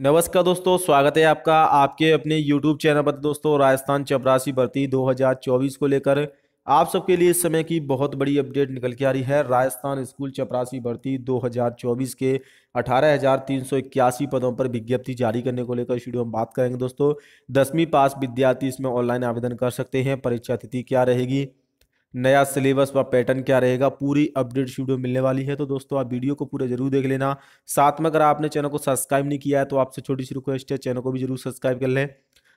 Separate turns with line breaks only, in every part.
नमस्कार दोस्तों स्वागत है आपका आपके अपने YouTube चैनल पर दोस्तों राजस्थान चपरासी भर्ती 2024 को लेकर आप सबके लिए इस समय की बहुत बड़ी अपडेट निकल के आ रही है राजस्थान स्कूल चपरासी भर्ती 2024 के अठारह पदों पर विज्ञप्ति जारी करने को लेकर शुरू हम बात करेंगे दोस्तों दसवीं पास विद्यार्थी इसमें ऑनलाइन आवेदन कर सकते हैं परीक्षा तिथि क्या रहेगी नया सिलेबस व पैटर्न क्या रहेगा पूरी अपडेट वीडियो मिलने वाली है तो दोस्तों आप वीडियो को पूरा जरूर देख लेना साथ में अगर आपने चैनल को सब्सक्राइब नहीं किया है तो आपसे छोटी सी रिक्वेस्ट है चैनल को भी जरूर सब्सक्राइब कर लें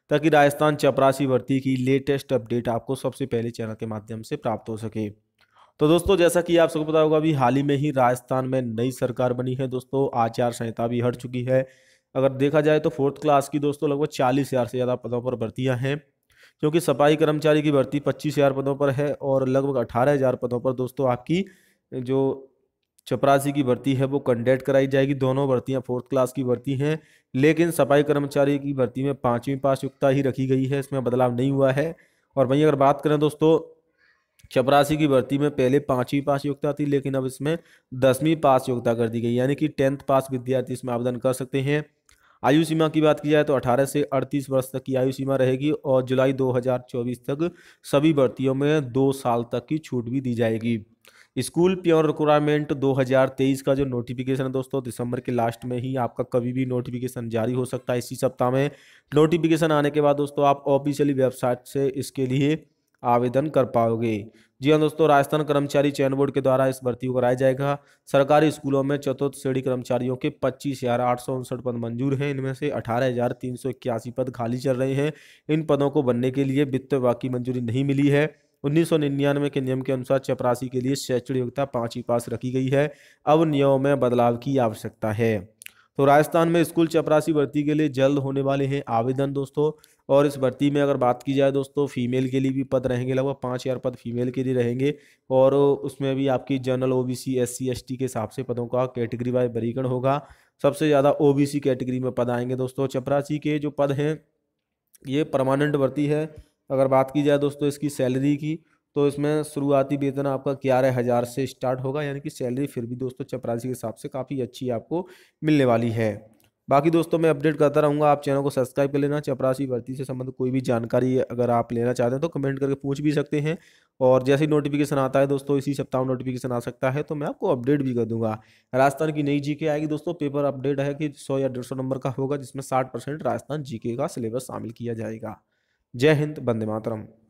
ताकि राजस्थान चपरासी भर्ती की लेटेस्ट अपडेट आपको सबसे पहले चैनल के माध्यम से प्राप्त हो सके तो दोस्तों जैसा कि आप सबको पता होगा अभी हाल ही में ही राजस्थान में नई सरकार बनी है दोस्तों आचार संहिता भी हट चुकी है अगर देखा जाए तो फोर्थ क्लास की दोस्तों लगभग चालीस हज़ार से ज़्यादा पदों पर भर्तियाँ हैं क्योंकि सफाई कर्मचारी की भर्ती पच्चीस हज़ार पदों पर है और लगभग अठारह हज़ार पदों पर दोस्तों आपकी जो चपरासी की भर्ती है वो कंडेट कराई जाएगी दोनों भर्तियां फोर्थ क्लास की भर्ती हैं लेकिन सफाई कर्मचारी की भर्ती में पाँचवीं पास युक्ता ही रखी गई है इसमें बदलाव नहीं हुआ है और वहीं अगर बात करें दोस्तों चपरासी की भर्ती में पहले पाँचवीं पास योग्यता थी लेकिन अब इसमें दसवीं पास योग्यता कर दी गई यानी कि टेंथ पास विद्यार्थी इसमें आवेदन कर सकते हैं आयु सीमा की बात की जाए तो 18 से 38 वर्ष तक की आयु सीमा रहेगी और जुलाई 2024 तक सभी भर्तियों में दो साल तक की छूट भी दी जाएगी स्कूल प्योर रिक्वायरमेंट 2023 का जो नोटिफिकेशन है दोस्तों दिसंबर के लास्ट में ही आपका कभी भी नोटिफिकेशन जारी हो सकता है इसी सप्ताह में नोटिफिकेशन आने के बाद दोस्तों आप ऑफिशियली वेबसाइट से इसके लिए आवेदन कर पाओगे जी हाँ दोस्तों राजस्थान कर्मचारी चयन बोर्ड के द्वारा इस भर्ती को कराया जाएगा सरकारी स्कूलों में चतुर्थ श्रेणी कर्मचारियों के पच्चीस हज़ार आठ सौ उनसठ पद मंजूर हैं इनमें से अठारह हज़ार तीन सौ इक्यासी पद खाली चल रहे हैं इन पदों को बनने के लिए वित्त विभाग की मंजूरी नहीं मिली है उन्नीस सौ निन्यानवे के नियम के अनुसार चपरासी के लिए शैक्षणिक योग्यता पाँचवीं पास रखी गई है अब नियमों में बदलाव की आवश्यकता है तो राजस्थान में स्कूल चपरासी भर्ती के लिए जल्द होने वाले हैं आवेदन दोस्तों और इस भर्ती में अगर बात की जाए दोस्तों फीमेल के लिए भी पद रहेंगे लगभग पाँच हज़ार पद फीमेल के लिए रहेंगे और उसमें भी आपकी general O B C S C S T के हिसाब से पदों का कैटेगरी वाइज वर्गीकरण होगा सबसे ज़्यादा ओ बी सी कैटेगरी में पद आएंगे दोस्तों चपरासी के जो पद हैं ये परमानेंट भर्ती है अगर बात की जाए दोस्तों इसकी सैलरी की तो इसमें शुरुआती वेतन आपका ग्यारह हज़ार से स्टार्ट होगा यानी कि सैलरी फिर भी दोस्तों चपरासी के हिसाब से काफ़ी अच्छी आपको मिलने वाली है बाकी दोस्तों मैं अपडेट करता रहूँगा आप चैनल को सब्सक्राइब कर लेना चपरासी भर्ती से संबंधित कोई भी जानकारी अगर आप लेना चाहते हैं तो कमेंट करके पूछ भी सकते हैं और जैसे ही नोटिफिकेशन आता है दोस्तों इसी सप्ताह में नोटिफिकेशन आ सकता है तो मैं आपको अपडेट भी कर दूंगा राजस्थान की नई जीके आएगी दोस्तों पेपर अपडेट है कि सौ या डेढ़ नंबर का होगा जिसमें साठ राजस्थान जी का सिलेबस शामिल किया जाएगा जय हिंद बंदे मातरम